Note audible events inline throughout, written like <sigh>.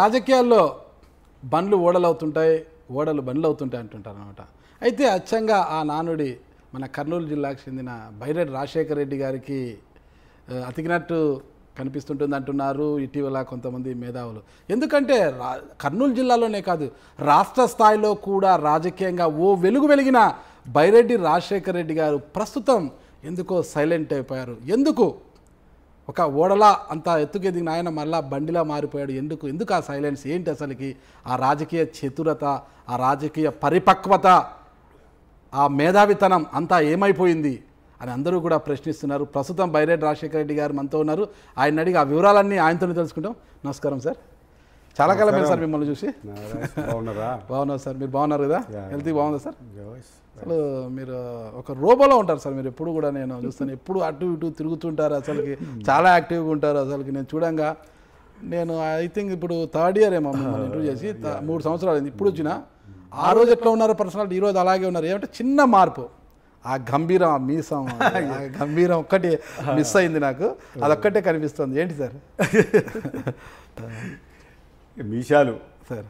రాజకీయాల్లో బండ్లు ఓడలవుతుంటాయి ఓడలు బండ్లు అవుతుంటాయి అంటుంటారు అనమాట అయితే అచ్చంగా ఆ నానుడి మన కర్నూలు జిల్లాకు చెందిన బైరెడ్డి రాజశేఖర రెడ్డి గారికి అతికినట్టు కనిపిస్తుంటుంది అంటున్నారు ఇటీవల కొంతమంది మేధావులు ఎందుకంటే కర్నూలు జిల్లాలోనే కాదు రాష్ట్ర స్థాయిలో కూడా రాజకీయంగా ఓ వెలుగు వెలిగిన బైరెడ్డి రాజశేఖర రెడ్డి గారు ప్రస్తుతం ఎందుకో సైలెంట్ అయిపోయారు ఎందుకు ఒక ఓడలా అంత ఎత్తుకెదిగిన ఆయన మళ్ళా బండిలా మారిపోయాడు ఎందుకు ఎందుకు ఆ సైలెన్స్ ఏంటి అసలుకి ఆ రాజకీయ చతురత ఆ రాజకీయ పరిపక్వత ఆ మేధావితనం అంతా ఏమైపోయింది అని అందరూ కూడా ప్రశ్నిస్తున్నారు ప్రస్తుతం బైరెడ్డి రాజశేఖర రెడ్డి గారు మనతో ఉన్నారు ఆయన అడిగి ఆ వివరాలన్నీ ఆయనతోనే తెలుసుకుంటాం నమస్కారం సార్ చాలా కాలం సార్ మిమ్మల్ని చూసి బాగున్నారా బాగున్నారు సార్ మీరు బాగున్నారు కదా హెల్త్ బాగుందా సార్ అసలు మీరు ఒక రోబోలో ఉంటారు సార్ మీరు ఎప్పుడు కూడా నేను చూస్తాను ఎప్పుడు అటు ఇటు తిరుగుతుంటారు అసలుకి hmm. చాలా యాక్టివ్గా ఉంటారు అసలుకి నేను చూడంగా నేను ఐ థింక్ ఇప్పుడు థర్డ్ ఇయర్ ఏమో మిమ్మల్ని ఇంటర్వ్యూ <laughs> చేసి మూడు సంవత్సరాలు అయింది ఇప్పుడు వచ్చిన hmm. ఆ రోజు ఎట్లా ఉన్నారు పర్సనాలిటీ ఈరోజు అలాగే ఉన్నారు ఏమంటే చిన్న మార్పు ఆ గంభీరం ఆ మీసం <laughs> గంభీరం ఒక్కటి మిస్ అయింది నాకు <laughs> అదొక్కటే కనిపిస్తుంది ఏంటి సార్ మీషాలు సార్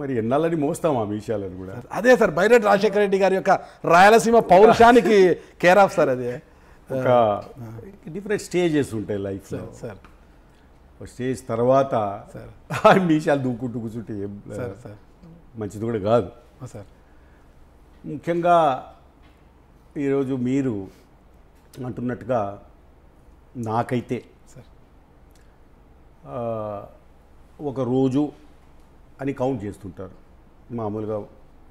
మరి ఎన్నాళ్ళని మోస్తాం ఆ మీశాలను కూడా అదే సార్ బైరెడ్డి రాజశేఖర రెడ్డి గారి యొక్క రాయలసీమ పౌరుషానికి కేర్ ఆఫ్ సార్ అదే ఒక డిఫరెంట్ స్టేజెస్ ఉంటాయి లైఫ్ సార్ స్టేజ్ తర్వాత సార్ దూకుంటూ కూర్చుంటే సార్ మంచిది కూడా కాదు సార్ ముఖ్యంగా ఈరోజు మీరు అంటున్నట్టుగా నాకైతే సార్ ఒక రోజు అని కౌంట్ చేస్తుంటారు మామూలుగా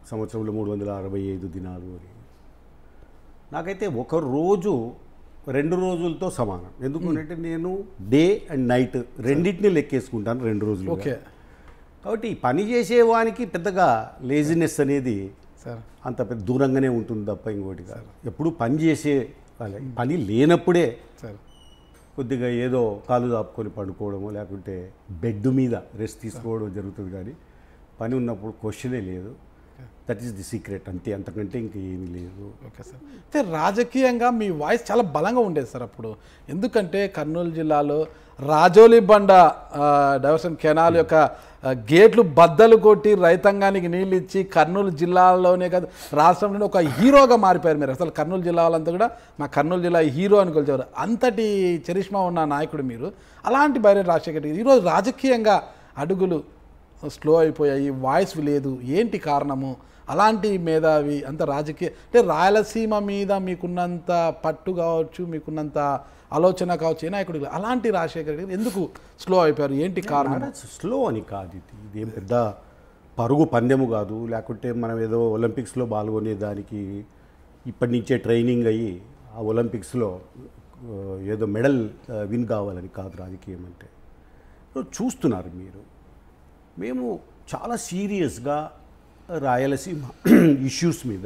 సంవత్సరంలో మూడు వందల అరవై ఐదు దినాలు అని నాకైతే ఒక రోజు రెండు రోజులతో సమానం ఎందుకంటే నేను డే అండ్ నైట్ రెండింటిని లెక్కేసుకుంటాను రెండు రోజులు ఓకే కాబట్టి పని చేసేవానికి పెద్దగా లేజినెస్ అనేది అంత పెద్ద దూరంగానే ఉంటుంది తప్ప ఇంకోటి కాదు ఎప్పుడు పని చేసే పని లేనప్పుడే కొద్దిగా ఏదో కాలు దాపుకొని పడుకోవడము లేకుంటే బెడ్ మీద రెస్ట్ తీసుకోవడం జరుగుతుంది కానీ పని ఉన్నప్పుడు క్వశ్చనే లేదు దట్ ఈస్ ది సీక్రెట్ అంతే అంతకంటే ఏమి లేదు ఓకే సార్ అయితే రాజకీయంగా మీ వాయిస్ చాలా బలంగా ఉండేది సార్ అప్పుడు ఎందుకంటే కర్నూలు జిల్లాలో రాజోలి బండ డైవర్షన్ కెనాల్ యొక్క గేట్లు బద్దలు కొట్టి రైతాంగానికి నీళ్ళు ఇచ్చి కర్నూలు జిల్లాలోనే కాదు రాష్ట్రంలోనే ఒక హీరోగా మారిపోయారు మీరు అసలు కర్నూలు జిల్లా వాళ్ళంతా కూడా మా కర్నూలు జిల్లా హీరో అని కొలిచేవారు అంతటి చరిష్మా ఉన్న నాయకుడు మీరు అలాంటి బైరే రాజశేఖర్ ఈరోజు రాజకీయంగా అడుగులు స్లో అయిపోయాయి వాయిస్ లేదు ఏంటి కారణము అలాంటి మేధావి అంత రాజకీయ అంటే రాయలసీమ మీద మీకున్నంత పట్టు కావచ్చు మీకున్నంత ఆలోచన కావచ్చు ఏ నాయకుడు అలాంటి రాజశేఖర గారు ఎందుకు స్లో అయిపోయారు ఏంటి కారణం స్లో అని కాదు ఇది ఇదేం పెద్ద పరుగు పందెము కాదు లేకుంటే మనం ఏదో ఒలింపిక్స్లో పాల్గొనే దానికి ఇప్పటి నుంచే ట్రైనింగ్ అయ్యి ఆ ఒలింపిక్స్లో ఏదో మెడల్ విన్ కావాలని కాదు రాజకీయం అంటే చూస్తున్నారు మీరు మేము చాలా సీరియస్గా రాయలసీమ ఇష్యూస్ మీద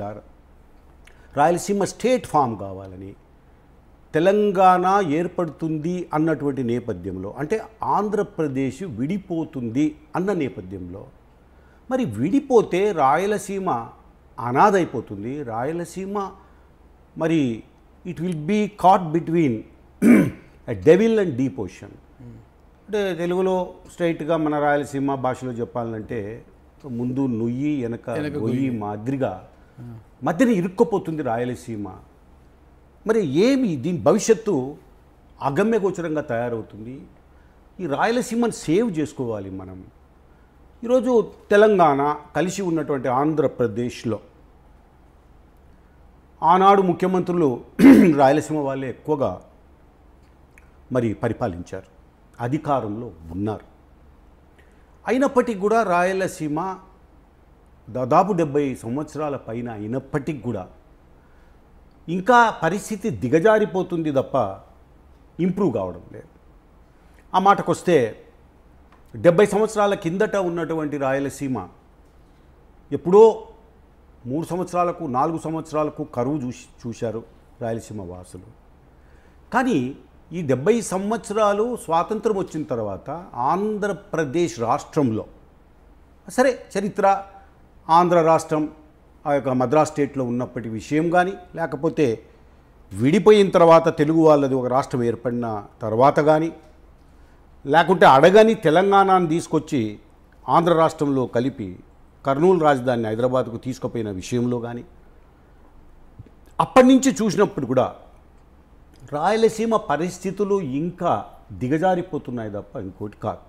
రాయలసీమ స్టేట్ ఫామ్ కావాలని తెలంగాణ ఏర్పడుతుంది అన్నటువంటి నేపథ్యంలో అంటే ఆంధ్రప్రదేశ్ విడిపోతుంది అన్న నేపథ్యంలో మరి విడిపోతే రాయలసీమ అనాథైపోతుంది రాయలసీమ మరి it will be caught between devil and deep ocean అంటే తెలుగులో స్ట్రైట్గా మన రాయలసీమ భాషలో చెప్పాలంటే ముందు నుయ్యి వెనక గొయ్యి మాదిరిగా మధ్యన ఇరుక్కుపోతుంది రాయలసీమ మరి ఏమి దీని భవిష్యత్తు అగమ్యగోచరంగా తయారవుతుంది ఈ రాయలసీమను సేవ్ చేసుకోవాలి మనం ఈరోజు తెలంగాణ కలిసి ఉన్నటువంటి ఆంధ్రప్రదేశ్లో ఆనాడు ముఖ్యమంత్రులు <clears throat> రాయలసీమ వాళ్ళే ఎక్కువగా మరి పరిపాలించారు అధికారంలో ఉన్నారు అయినప్పటికీ కూడా రాయలసీమ దాదాపు డెబ్బై సంవత్సరాల పైన అయినప్పటికి కూడా ఇంకా పరిస్థితి దిగజారిపోతుంది తప్ప ఇంప్రూవ్ కావడం లేదు ఆ మాటకొస్తే డెబ్బై సంవత్సరాల కిందట ఉన్నటువంటి రాయలసీమ ఎప్పుడో మూడు సంవత్సరాలకు నాలుగు సంవత్సరాలకు కరువు చూసి చూశారు రాయలసీమ వాసులు కానీ ఈ డెబ్బై సంవత్సరాలు స్వాతంత్రం వచ్చిన తర్వాత ఆంధ్రప్రదేశ్ రాష్ట్రంలో సరే చరిత్ర ఆంధ్ర రాష్ట్రం ఆ యొక్క మద్రాస్ స్టేట్లో ఉన్నప్పటి విషయం కానీ లేకపోతే విడిపోయిన తర్వాత తెలుగు వాళ్ళది ఒక రాష్ట్రం ఏర్పడిన తర్వాత కానీ లేకుంటే అడగని తెలంగాణను తీసుకొచ్చి ఆంధ్ర రాష్ట్రంలో కలిపి కర్నూలు రాజధాని హైదరాబాద్కు తీసుకుపోయిన విషయంలో కానీ అప్పటి నుంచి చూసినప్పుడు కూడా రాయలసీమ పరిస్థితులు ఇంకా దిగజారిపోతున్నాయి తప్ప ఇంకోటి కాదు